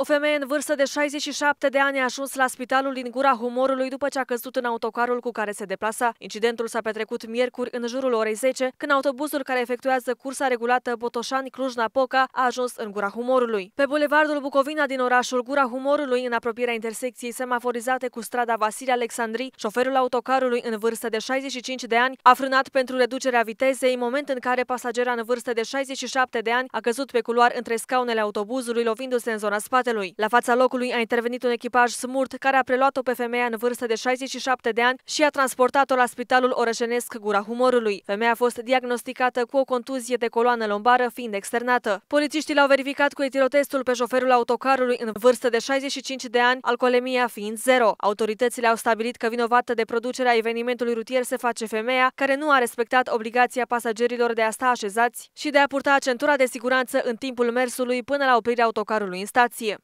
O femeie în vârstă de 67 de ani a ajuns la spitalul din Gura Humorului după ce a căzut în autocarul cu care se deplasa. Incidentul s-a petrecut miercuri în jurul orei 10, când autobuzul care efectuează cursa regulată Botoșani-Cluj-Napoca a ajuns în Gura Humorului. Pe bulevardul Bucovina din orașul Gura Humorului, în apropierea intersecției semaforizate cu strada Vasile Alexandri, șoferul autocarului în vârstă de 65 de ani a frânat pentru reducerea vitezei, în moment în care pasagera în vârstă de 67 de ani a căzut pe culoar între scaunele autobuzului, lovindu-se în zona spate fratelui. La fața locului a intervenit un echipaj smurt care a preluat-o pe femeia în vârstă de 67 de ani și a transportat-o la spitalul orășenesc Gura Humorului. Femeia a fost diagnosticată cu o contuzie de coloană lombară fiind externată. Polițiștii l-au verificat cu etilotestul pe șoferul autocarului în vârstă de 65 de ani, alcoolemia fiind zero. Autoritățile au stabilit că vinovată de producerea evenimentului rutier se face femeia care nu a respectat obligația pasagerilor de a sta așezați și de a purta centura de siguranță în timpul mersului până la oprirea autocarului în stație.